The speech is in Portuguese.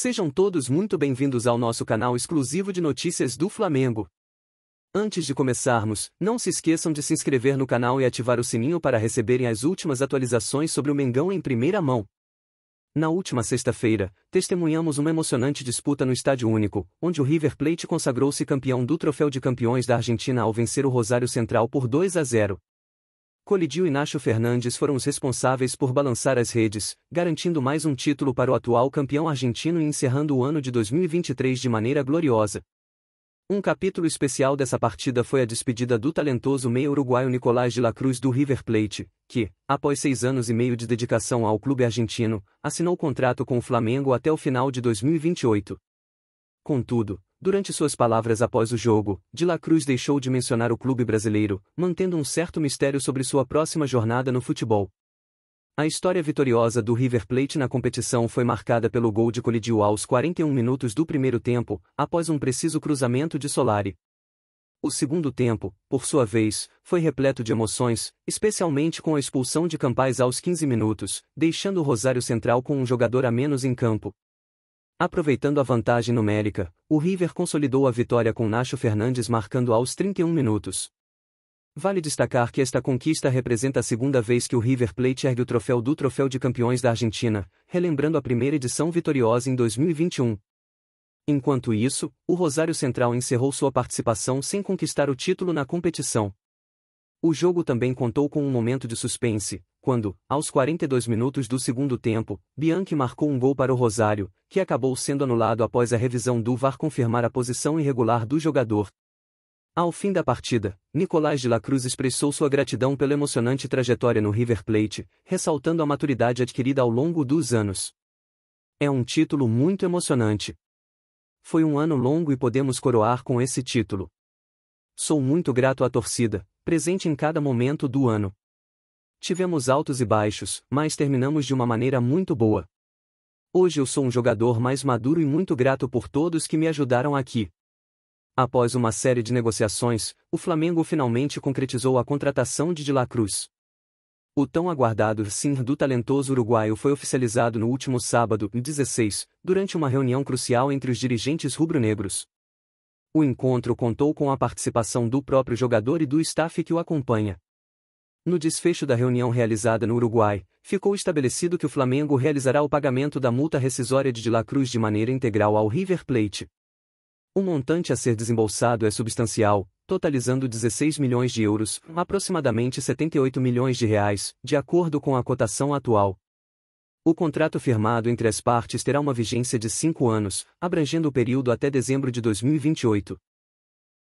Sejam todos muito bem-vindos ao nosso canal exclusivo de notícias do Flamengo. Antes de começarmos, não se esqueçam de se inscrever no canal e ativar o sininho para receberem as últimas atualizações sobre o Mengão em primeira mão. Na última sexta-feira, testemunhamos uma emocionante disputa no Estádio Único, onde o River Plate consagrou-se campeão do Troféu de Campeões da Argentina ao vencer o Rosário Central por 2 a 0. Colidio e Nacho Fernandes foram os responsáveis por balançar as redes, garantindo mais um título para o atual campeão argentino e encerrando o ano de 2023 de maneira gloriosa. Um capítulo especial dessa partida foi a despedida do talentoso meio uruguaio Nicolás de la Cruz do River Plate, que, após seis anos e meio de dedicação ao clube argentino, assinou contrato com o Flamengo até o final de 2028. Contudo, Durante suas palavras após o jogo, De La Cruz deixou de mencionar o clube brasileiro, mantendo um certo mistério sobre sua próxima jornada no futebol. A história vitoriosa do River Plate na competição foi marcada pelo gol de Colidio aos 41 minutos do primeiro tempo, após um preciso cruzamento de Solari. O segundo tempo, por sua vez, foi repleto de emoções, especialmente com a expulsão de Campais aos 15 minutos, deixando o Rosário Central com um jogador a menos em campo. Aproveitando a vantagem numérica, o River consolidou a vitória com Nacho Fernandes marcando aos 31 minutos. Vale destacar que esta conquista representa a segunda vez que o River Plate ergue o troféu do Troféu de Campeões da Argentina, relembrando a primeira edição vitoriosa em 2021. Enquanto isso, o Rosário Central encerrou sua participação sem conquistar o título na competição. O jogo também contou com um momento de suspense, quando, aos 42 minutos do segundo tempo, Bianchi marcou um gol para o Rosário, que acabou sendo anulado após a revisão do VAR confirmar a posição irregular do jogador. Ao fim da partida, Nicolás de la Cruz expressou sua gratidão pela emocionante trajetória no River Plate, ressaltando a maturidade adquirida ao longo dos anos. É um título muito emocionante. Foi um ano longo e podemos coroar com esse título. Sou muito grato à torcida, presente em cada momento do ano. Tivemos altos e baixos, mas terminamos de uma maneira muito boa. Hoje eu sou um jogador mais maduro e muito grato por todos que me ajudaram aqui. Após uma série de negociações, o Flamengo finalmente concretizou a contratação de De La Cruz. O tão aguardado sim do talentoso uruguaio foi oficializado no último sábado, 16, durante uma reunião crucial entre os dirigentes rubro-negros. O encontro contou com a participação do próprio jogador e do staff que o acompanha. No desfecho da reunião realizada no Uruguai, ficou estabelecido que o Flamengo realizará o pagamento da multa rescisória de De La Cruz de maneira integral ao River Plate. O montante a ser desembolsado é substancial, totalizando 16 milhões de euros, aproximadamente 78 milhões de reais, de acordo com a cotação atual. O contrato firmado entre as partes terá uma vigência de cinco anos, abrangendo o período até dezembro de 2028,